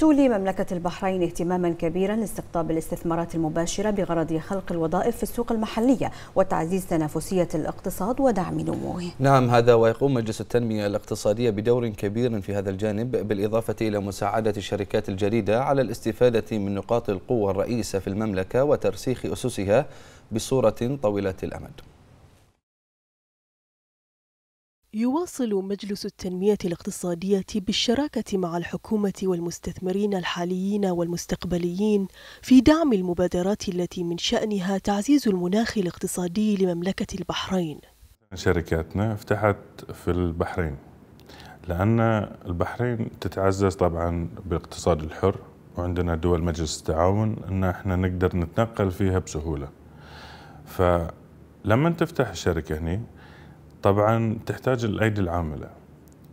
تولي مملكة البحرين اهتماما كبيرا لاستقطاب الاستثمارات المباشرة بغرض خلق الوظائف في السوق المحلية وتعزيز تنافسية الاقتصاد ودعم نموه نعم هذا ويقوم مجلس التنمية الاقتصادية بدور كبير في هذا الجانب بالإضافة إلى مساعدة الشركات الجديدة على الاستفادة من نقاط القوة الرئيسة في المملكة وترسيخ أسسها بصورة طويلة الأمد يواصل مجلس التنمية الاقتصادية بالشراكة مع الحكومة والمستثمرين الحاليين والمستقبليين في دعم المبادرات التي من شأنها تعزيز المناخ الاقتصادي لمملكة البحرين. شركاتنا فتحت في البحرين لأن البحرين تتعزز طبعا بالاقتصاد الحر وعندنا دول مجلس التعاون أن احنا نقدر نتنقل فيها بسهولة. فلما تفتح الشركة هنا طبعا تحتاج الايدي العامله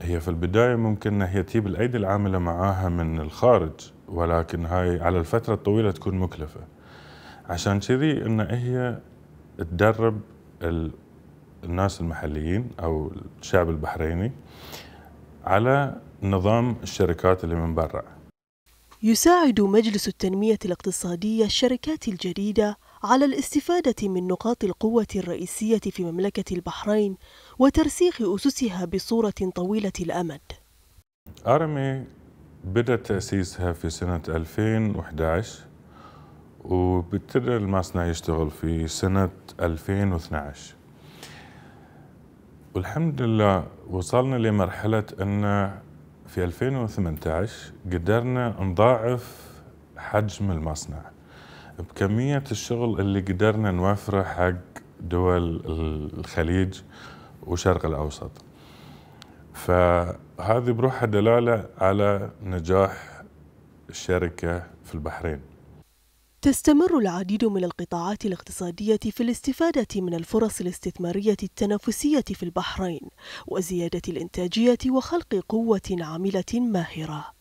هي في البدايه ممكن هي تجيب الايدي العامله معاها من الخارج ولكن هاي على الفتره الطويله تكون مكلفه عشان كذي ان هي تدرب الناس المحليين او الشعب البحريني على نظام الشركات اللي من برا يساعد مجلس التنميه الاقتصاديه الشركات الجديده على الاستفادة من نقاط القوة الرئيسية في مملكة البحرين وترسيخ أسسها بصورة طويلة الأمد أرمي بدأ تأسيسها في سنة 2011 وبتبدأ المصنع يشتغل في سنة 2012 والحمد لله وصلنا لمرحلة أن في 2018 قدرنا نضاعف حجم المصنع بكمية الشغل اللي قدرنا نوفره حق دول الخليج وشرق الأوسط فهذه بروحها دلالة على نجاح الشركة في البحرين تستمر العديد من القطاعات الاقتصادية في الاستفادة من الفرص الاستثمارية التنافسية في البحرين وزيادة الإنتاجية وخلق قوة عاملة ماهرة